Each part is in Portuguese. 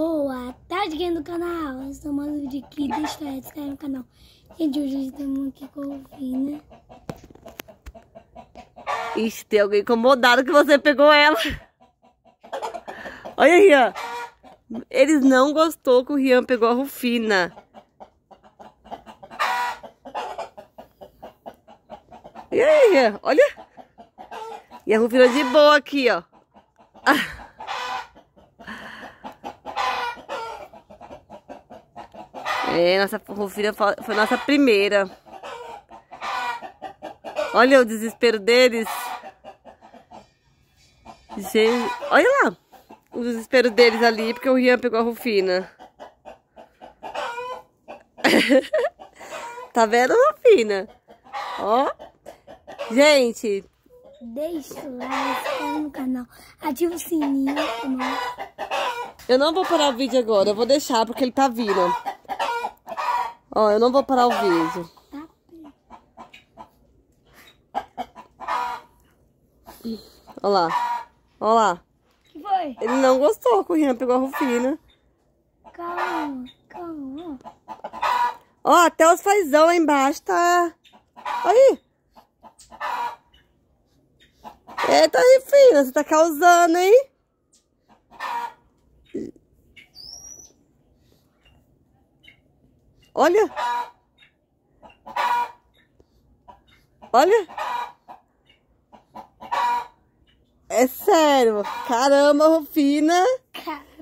Boa tarde, quem é do canal! Eu sou mais um vídeo aqui da do no canal. Gente, hoje estamos tá aqui com o Vina. Né? Ixi, tem alguém incomodado que você pegou ela. Olha aí, ó. Eles não gostou que o Rian pegou a Rufina. E aí, Rian? Olha. E a Rufina de boa aqui, ó. Ah. É, nossa Rufina foi nossa primeira. Olha o desespero deles. Gente, olha lá. O desespero deles ali, porque o Rian pegou a Rufina. tá vendo, Rufina? Ó. Gente. Deixa o like, no canal, ativa o sininho. Tá eu não vou parar o vídeo agora, eu vou deixar porque ele tá vindo. Ó, eu não vou parar o vídeo. Olha lá. Olha lá. que foi? Ele não gostou, a pegou a Rufina. Calma, calma. Ó, até os fazão lá embaixo tá... Aí. Eita, Rufina, você tá causando, hein? Olha. Olha. É sério. Caramba, Rufina.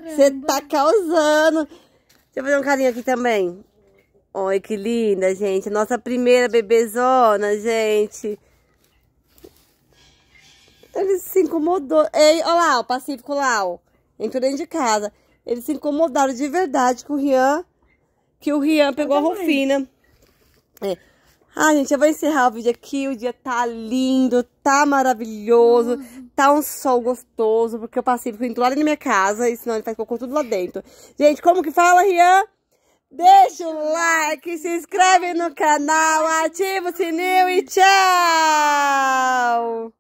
Você tá causando. Deixa eu fazer um carinho aqui também. Olha que linda, gente. Nossa primeira bebezona, gente. Ele se incomodou. Ei, olha lá, o Pacífico lá, ó. Entrou dentro de casa. Eles se incomodaram de verdade com o Rian que o Rian pegou a Rufina. É. Ah, gente, eu vou encerrar o vídeo aqui. O dia tá lindo, tá maravilhoso, uhum. tá um sol gostoso, porque eu passei por dentro lá na minha casa, e senão ele tá cocô tudo lá dentro. Gente, como que fala, Rian? Deixa o like, se inscreve no canal, ativa o sininho e tchau!